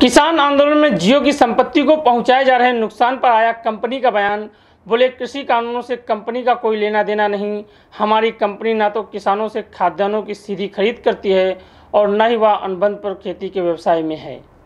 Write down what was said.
किसान आंदोलन में जियो की संपत्ति को पहुंचाए जा रहे नुकसान पर आया कंपनी का बयान बोले कृषि कानूनों से कंपनी का कोई लेना देना नहीं हमारी कंपनी ना तो किसानों से खाद्यान्नों की सीधी खरीद करती है और न ही वह अनुबंध पर खेती के व्यवसाय में है